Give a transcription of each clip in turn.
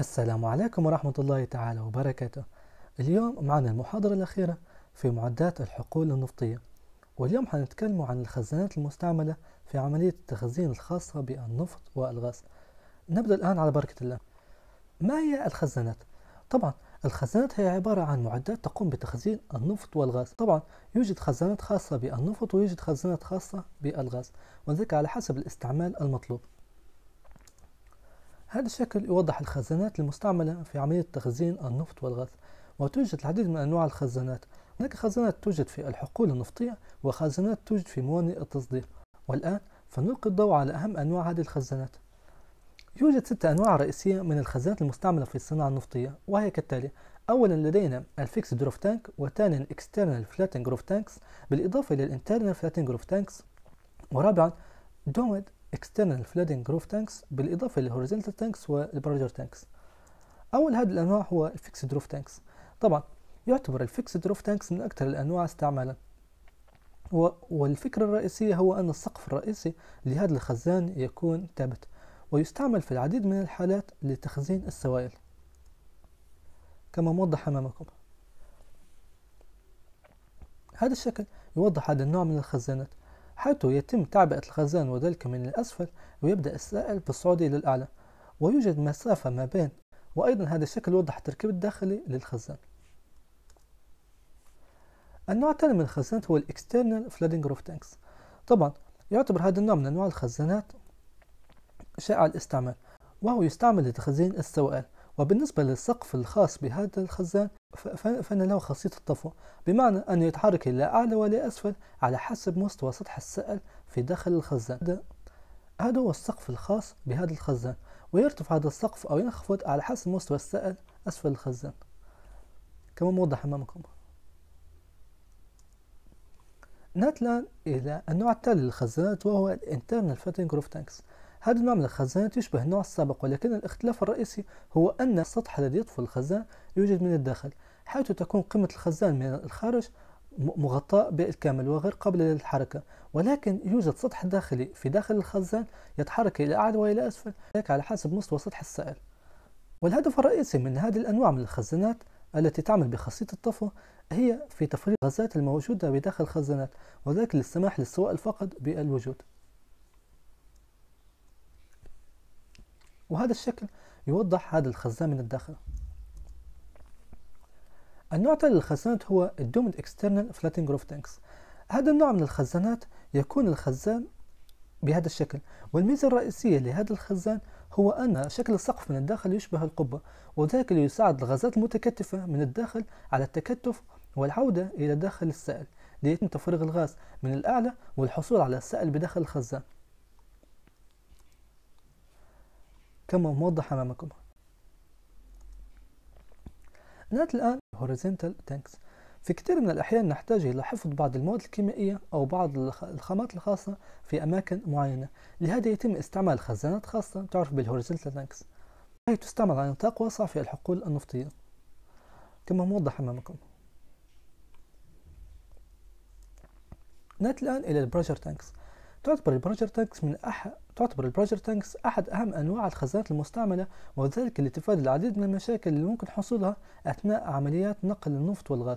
السلام عليكم ورحمة الله تعالى وبركاته اليوم معنا المحاضرة الأخيرة في معدات الحقول النفطية واليوم حنتكلم عن الخزانات المستعملة في عملية التخزين الخاصة بالنفط والغاز نبدأ الآن على بركة الله ما هي الخزانات؟ طبعا الخزانات هي عبارة عن معدات تقوم بتخزين النفط والغاز طبعا يوجد خزانات خاصة بالنفط ويوجد خزانات خاصة بالغاز وذلك على حسب الاستعمال المطلوب هذا الشكل يوضح الخزانات المستعملة في عملية تخزين النفط والغاز وتوجد العديد من أنواع الخزانات هناك خزانات توجد في الحقول النفطية وخزانات توجد في موانئ التصدير والآن فنلقي الضوء على أهم أنواع هذه الخزانات يوجد ستة أنواع رئيسية من الخزانات المستعملة في الصناعة النفطية وهي كالتالي أولا لدينا الفيكس دروف تانك وثانيا الاكسترنال فلاتنج روف تانكس بالإضافة إلى الانترنال فلاتنج روف تانكس ورابعا دومد external flooding roof tanks بالإضافة لل horizontal tanks وال والبرجر tanks أول هذه الأنواع هو fixed roof tanks طبعا يعتبر fixed roof tanks من أكثر الأنواع استعمالا والفكرة الرئيسية هو أن السقف الرئيسي لهذا الخزان يكون ثابت ويستعمل في العديد من الحالات لتخزين السوائل كما موضح أمامكم هذا الشكل يوضح هذا النوع من الخزانات حيث يتم تعبئة الخزان وذلك من الأسفل ويبدأ السائل بالصعود إلى الأعلى ويوجد مسافة ما بين وأيضا هذا الشكل يوضح التركيب الداخلي للخزان النوع الثاني من الخزانات هو الاكسترنال فلادنج روف تانكس طبعا يعتبر هذا النوع من أنواع الخزانات شائع الاستعمال وهو يستعمل لتخزين السوائل وبالنسبة للسقف الخاص بهذا الخزان فإن له خاصية الطفو بمعنى أنه يتحرك لا أعلى ولا أسفل على حسب مستوى سطح السائل في داخل الخزان هذا هو السقف الخاص بهذا الخزان ويرتفع هذا السقف أو ينخفض على حسب مستوى السائل أسفل الخزان كما موضح أمامكم نأتي الآن إلى النوع التالي للخزانات وهو الانترنال فاتنج روف تانكس هذا النوع من الخزانات يشبه النوع السابق ولكن الاختلاف الرئيسي هو أن السطح الذي يطفو الخزان يوجد من الداخل حيث تكون قمة الخزان من الخارج مغطاة بالكامل وغير قابلة للحركة ولكن يوجد سطح داخلي في داخل الخزان يتحرك إلى أعلى وإلى أسفل ذلك على حسب مستوى سطح السائل والهدف الرئيسي من هذه الأنواع من الخزانات التي تعمل بخاصية الطفو هي في تفريغ الغازات الموجودة بداخل الخزانات وذلك للسماح للسوائل فقط بالوجود وهذا الشكل يوضح هذا الخزان من الداخل النوع الثاني للخزانات هو الدومد اكسترنال فلاتنج روف تانكس هذا النوع من الخزانات يكون الخزان بهذا الشكل والميزة الرئيسية لهذا الخزان هو أن شكل السقف من الداخل يشبه القبة وذلك ليساعد الغازات المتكتفة من الداخل على التكتف والعودة إلى داخل السائل ليتم تفريغ الغاز من الأعلى والحصول على السائل بداخل الخزان كما موضح أمامكم نأتي الآن horizontal tanks في كثير من الأحيان نحتاج إلى حفظ بعض المواد الكيميائية أو بعض الخامات الخاصة في أماكن معينة لهذا يتم استعمال خزانات خاصة تعرف بالهوريزنتال تانكس هي تستعمل على نطاق واسع في الحقول النفطية كما موضح أمامكم نأتي الآن إلى البرجر تانكس تعتبر البرجر تانكس من أحد تعتبر البروجر تانكس أحد أهم أنواع الخزانات المستعملة وذلك لاتفادي العديد من المشاكل اللي ممكن حصولها أثناء عمليات نقل النفط والغاز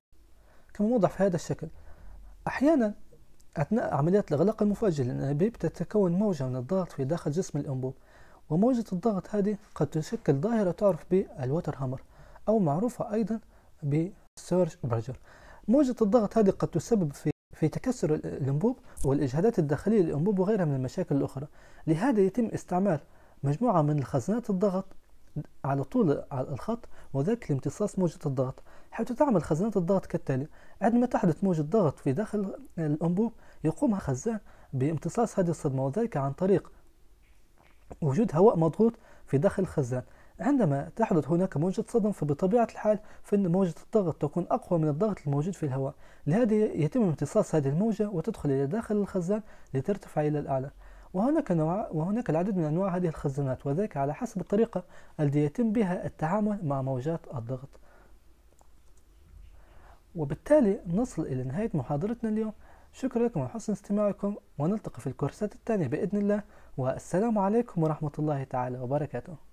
كما موضع في هذا الشكل أحيانا أثناء عمليات الإغلاق المفاجئ للأنابيب تتكون موجة من الضغط في داخل جسم الأنبوب وموجة الضغط هذه قد تشكل ظاهرة تعرف بالوتر هامر أو معروفة أيضا بسيرج برجر موجة الضغط هذه قد تسبب في في تكسر الأنبوب والإجهادات الداخلية للأنبوب وغيرها من المشاكل الأخرى لهذا يتم استعمال مجموعة من الخزانات الضغط على طول الخط وذلك لامتصاص موجة الضغط حيث تعمل خزانات الضغط كالتالي عندما تحدث موجة ضغط في داخل الأنبوب يقوم الخزان بامتصاص هذه الصدمة وذلك عن طريق وجود هواء مضغوط في داخل الخزان عندما تحدث هناك موجة صدم فبطبيعة الحال فإن موجة الضغط تكون أقوى من الضغط الموجود في الهواء لهذا يتم امتصاص هذه الموجة وتدخل إلى داخل الخزان لترتفع إلى الأعلى وهناك نوع وهناك العديد من أنواع هذه الخزانات وذلك على حسب الطريقة التي يتم بها التعامل مع موجات الضغط وبالتالي نصل إلى نهاية محاضرتنا اليوم شكرا لكم وحسن استماعكم ونلتقي في الكورسات الثانية بإذن الله والسلام عليكم ورحمة الله تعالى وبركاته